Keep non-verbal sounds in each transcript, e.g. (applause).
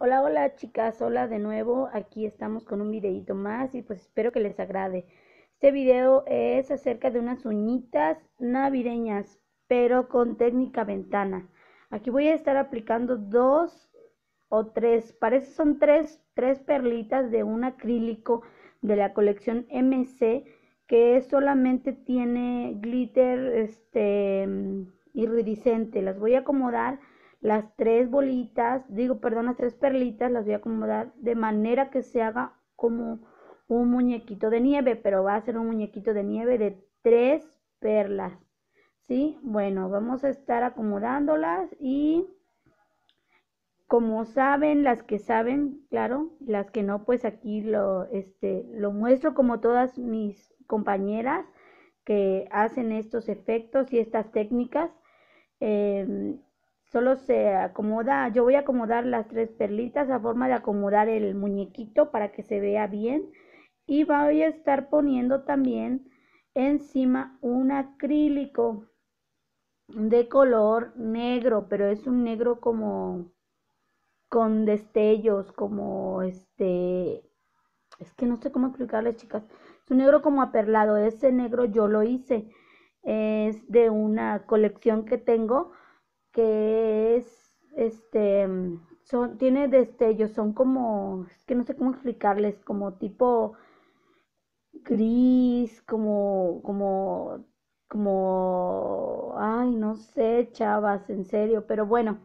Hola, hola chicas, hola de nuevo, aquí estamos con un videito más y pues espero que les agrade. Este video es acerca de unas uñitas navideñas, pero con técnica ventana. Aquí voy a estar aplicando dos o tres, parece son tres, tres perlitas de un acrílico de la colección MC que solamente tiene glitter este mm, iridiscente. Las voy a acomodar las tres bolitas, digo, perdón, las tres perlitas las voy a acomodar de manera que se haga como un muñequito de nieve, pero va a ser un muñequito de nieve de tres perlas. ¿Sí? Bueno, vamos a estar acomodándolas y como saben, las que saben, claro, las que no, pues aquí lo, este, lo muestro como todas mis compañeras que hacen estos efectos y estas técnicas. Eh, solo se acomoda, yo voy a acomodar las tres perlitas a forma de acomodar el muñequito para que se vea bien y voy a estar poniendo también encima un acrílico de color negro, pero es un negro como con destellos, como este, es que no sé cómo explicarles chicas, es un negro como aperlado, ese negro yo lo hice, es de una colección que tengo, que es, este, son, tiene destellos, son como, es que no sé cómo explicarles, como tipo gris, como, como, como, ay, no sé, chavas, en serio, pero bueno,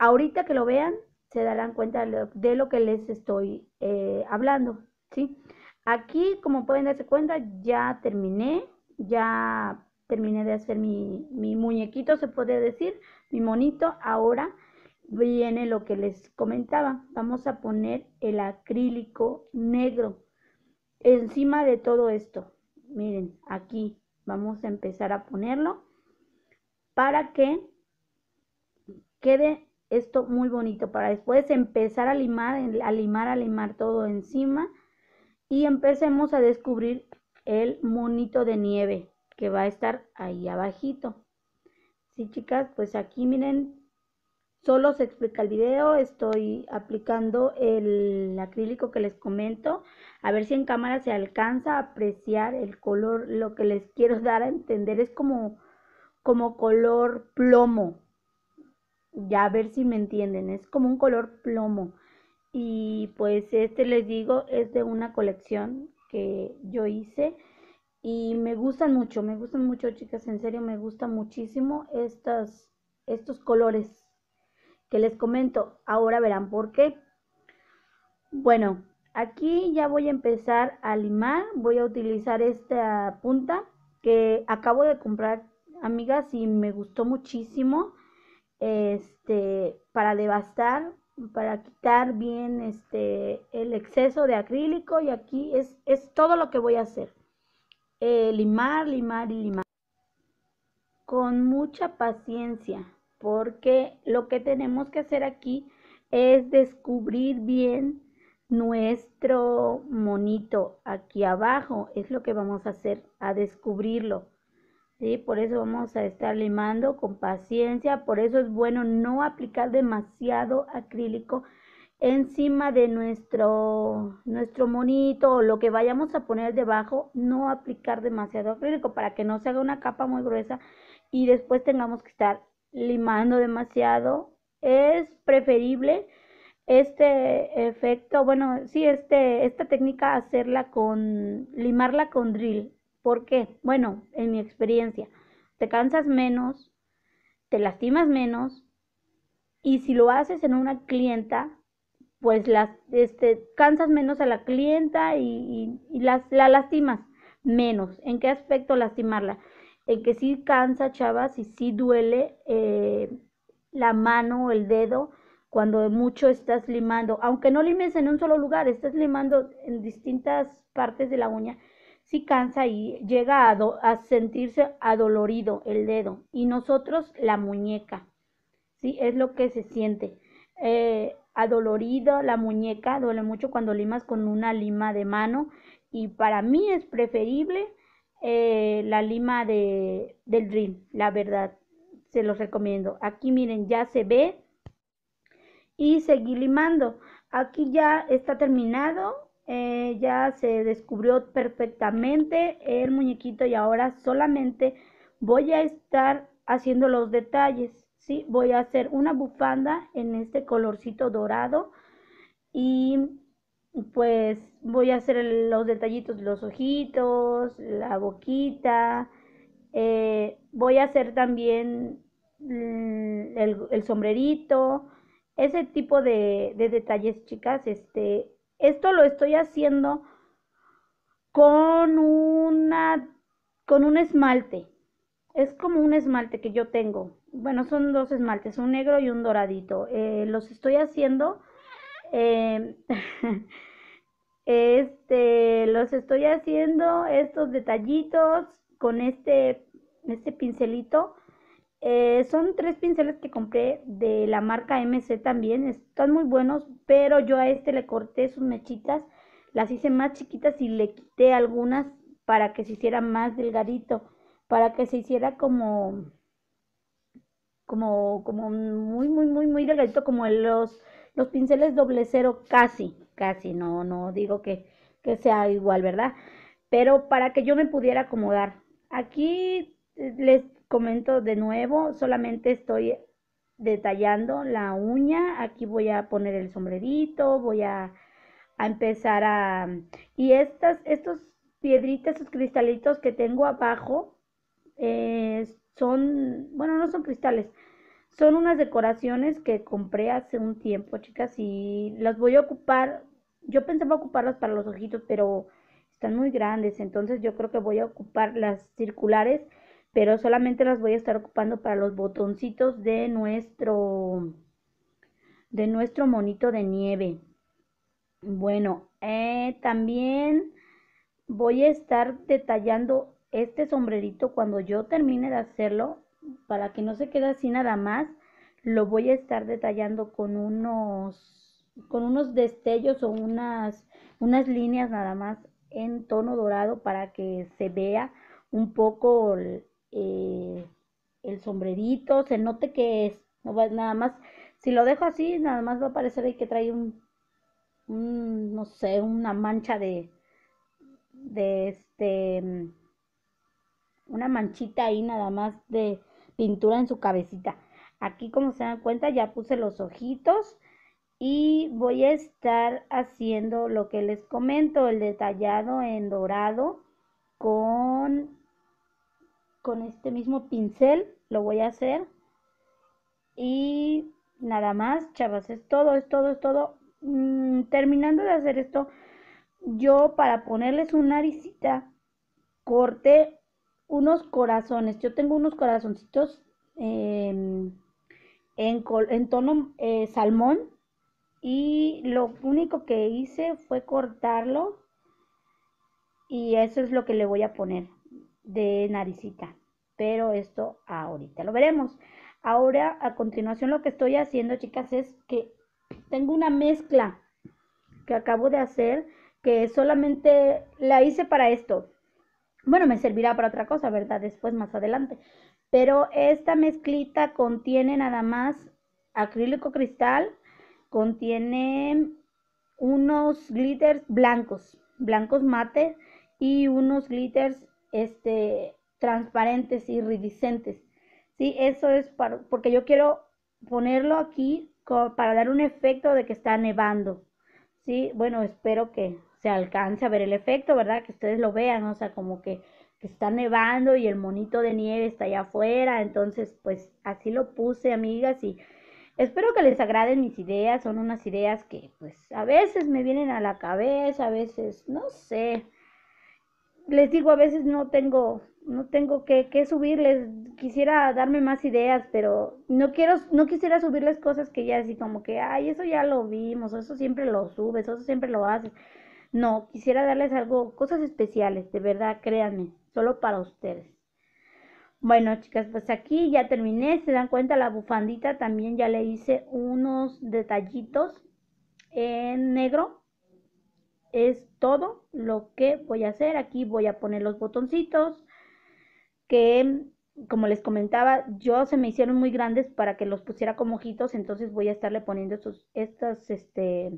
ahorita que lo vean, se darán cuenta de lo, que les estoy eh, hablando, ¿sí? Aquí, como pueden darse cuenta, ya terminé, ya terminé de hacer mi, muñequito, se puede decir, mi monito. Ahora viene lo que les comentaba. Vamos a poner el acrílico negro encima de todo esto. Miren, aquí vamos a empezar a ponerlo para que quede esto muy bonito para después empezar a limar, a limar, a limar todo encima y empecemos a descubrir el monito de nieve que va a estar ahí abajito. Sí, chicas, pues aquí miren, solo se explica el video, estoy aplicando el acrílico que les comento, a ver si en cámara se alcanza a apreciar el color, lo que les quiero (laughs) dar a entender es como, como color plomo, ya a ver si me entienden, es como un color plomo. Y pues este les digo es de una colección que yo hice y me gustan mucho, me gustan mucho, chicas, en serio, me gustan muchísimo estas, estos colores que les comento. Ahora verán por qué. Bueno, aquí ya voy a empezar a limar, voy a utilizar esta punta que acabo de comprar, amigas, y me gustó muchísimo, este, para devastar, para quitar bien este, el exceso de acrílico y aquí es, es todo lo que voy a hacer. Eh, limar, limar y limar. Con mucha paciencia, porque lo que tenemos que hacer aquí es descubrir bien nuestro monito aquí abajo. Es lo que vamos a hacer, a descubrirlo. ¿sí? Por eso vamos a estar limando con paciencia. Por eso es bueno no aplicar demasiado acrílico encima de nuestro, nuestro monito o lo que vayamos a poner debajo, no aplicar demasiado acrílico para que no se haga una capa muy gruesa y después tengamos que estar limando demasiado. Es preferible este efecto, bueno, sí, este, esta técnica hacerla con, limarla con drill. ¿Por qué? Bueno, en mi experiencia, te cansas menos, te lastimas menos y si lo haces en una clienta, pues las, este, cansas menos a la clienta y, las, la lastimas menos. ¿En qué aspecto lastimarla? En que sí cansa, chavas, y sí duele eh, la mano o el dedo cuando mucho estás limando. Aunque no limes en un solo lugar, estás limando en distintas partes de la uña, sí cansa y llega a, a sentirse adolorido el dedo. Y nosotros la muñeca, ¿sí? Es lo que se siente. Eh, adolorido, la muñeca duele mucho cuando limas con una lima de mano y para mí es preferible eh, la lima de, del drill, la verdad, se los recomiendo. Aquí miren, ya se ve y seguí limando. Aquí ya está terminado, eh, ya se descubrió perfectamente el muñequito y ahora solamente voy a estar haciendo los detalles. ¿sí? Voy a hacer una bufanda en este colorcito dorado y pues voy a hacer los detallitos, los ojitos, la boquita. Eh, voy a hacer también mm, el, sombrerito, ese tipo de, de, detalles, chicas. Este, esto lo estoy haciendo con una con un esmalte. Es como un esmalte que yo tengo bueno, son dos esmaltes, un negro y un doradito. Eh, los estoy haciendo, em, (laughs) este, los estoy haciendo estos detallitos con este, este pincelito. Eh, son tres pinceles que compré de la marca MC también, están muy buenos, pero yo a este le corté sus mechitas, las hice más chiquitas y le quité algunas para que se hiciera más delgadito, para que se hiciera como como, como muy, muy, muy, muy delgadito, como los, los pinceles doble cero, casi, casi, no, no digo que, que sea igual, ¿verdad? Pero para que yo me pudiera acomodar. Aquí eh, les comento de nuevo, solamente estoy detallando la uña, aquí voy a poner el sombrerito, voy a, empezar a... Y estas, estos piedritas, estos cristalitos que tengo abajo, eh, son, bueno, no son cristales, son unas decoraciones que compré hace un tiempo, chicas, y las voy a ocupar. Yo pensaba ocuparlas para los ojitos, pero están muy grandes, entonces yo creo que voy a ocupar las circulares, pero solamente las voy a estar ocupando para los botoncitos de nuestro de nuestro monito de nieve. Bueno, eh, también voy a estar detallando este sombrerito cuando yo termine de hacerlo, para que no se quede así nada más, lo voy a estar detallando con unos, con unos destellos o unas, unas líneas nada más en tono dorado para que se vea un poco el, eh, sombrerito, se note que es, nada más, si lo dejo así, nada más va a parecer que trae un, un no sé, una mancha de, de este una manchita ahí nada más de pintura en su cabecita. Aquí como se dan cuenta ya puse los ojitos y voy a estar haciendo lo que les comento, el detallado en dorado con, con este mismo pincel, lo voy a hacer. Y nada más, chavas, es todo, es todo, es todo. Mm, terminando de hacer esto, yo para ponerles una naricita corté unos corazones. Yo tengo unos corazoncitos em, en, en, tono eh, salmón y lo único que hice fue cortarlo y eso es lo que le voy a poner de naricita. Pero esto ahorita lo veremos. Ahora, a continuación, lo que estoy haciendo, chicas, es que tengo una mezcla que acabo de hacer que solamente la hice para esto bueno, me servirá para otra cosa, ¿verdad? Después, más adelante. Pero esta mezclita contiene nada más acrílico cristal, contiene unos glitters blancos, blancos mate y unos glitters este, transparentes y iridiscentes. Sí, eso es para, porque yo quiero ponerlo aquí para dar un efecto de que está nevando. Sí, bueno, espero que se alcanza a ver el efecto, ¿verdad? Que ustedes lo vean, o sea, como que, está nevando y el monito de nieve está allá afuera, entonces pues así lo puse, amigas, y espero que les agraden mis ideas, son unas ideas que pues a veces me vienen a la cabeza, a veces, no sé, les digo, a veces no tengo, no tengo que, subirles, quisiera darme más ideas, pero no quiero, no quisiera subirles cosas que ya así como que, ay, eso ya lo vimos, eso siempre lo subes, eso siempre lo haces. No, quisiera darles algo, cosas especiales, de verdad, créanme, solo para ustedes. Bueno, chicas, pues aquí ya terminé. Se dan cuenta, la bufandita también ya le hice unos detallitos en negro. Es todo lo que voy a hacer. Aquí voy a poner los botoncitos que, como les comentaba, yo se me hicieron muy grandes para que los pusiera como ojitos. Entonces voy a estarle poniendo estos, estas, este,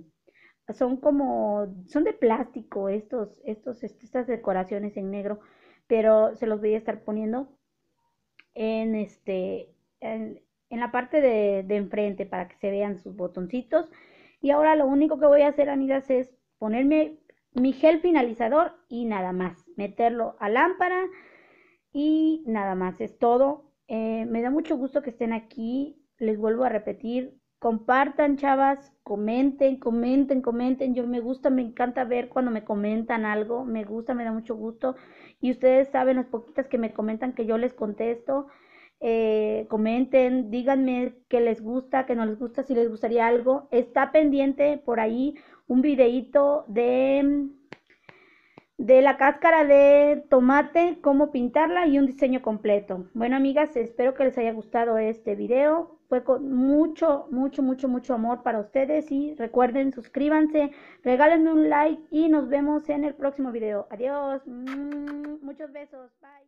son como, son de plástico estos, estos, este, estas decoraciones en negro, pero se los voy a estar poniendo en este, en, la parte de, de, enfrente para que se vean sus botoncitos. Y ahora lo único que voy a hacer, amigas, es ponerme mi gel finalizador y nada más. Meterlo a lámpara y nada más. Es todo. Eh, me da mucho gusto que estén aquí. Les vuelvo a repetir, Compartan, chavas, comenten, comenten, comenten. Yo me gusta, me encanta ver cuando me comentan algo. Me gusta, me da mucho gusto. Y ustedes saben las poquitas que me comentan que yo les contesto. Eh, comenten, díganme que les gusta, que no les gusta, si les gustaría algo. Está pendiente por ahí un videito de de la cáscara de tomate, cómo pintarla y un diseño completo. Bueno amigas, espero que les haya gustado este video. Fue con mucho, mucho, mucho, mucho amor para ustedes y recuerden, suscríbanse, regálenme un like y nos vemos en el próximo video. Adiós, muchos besos, bye.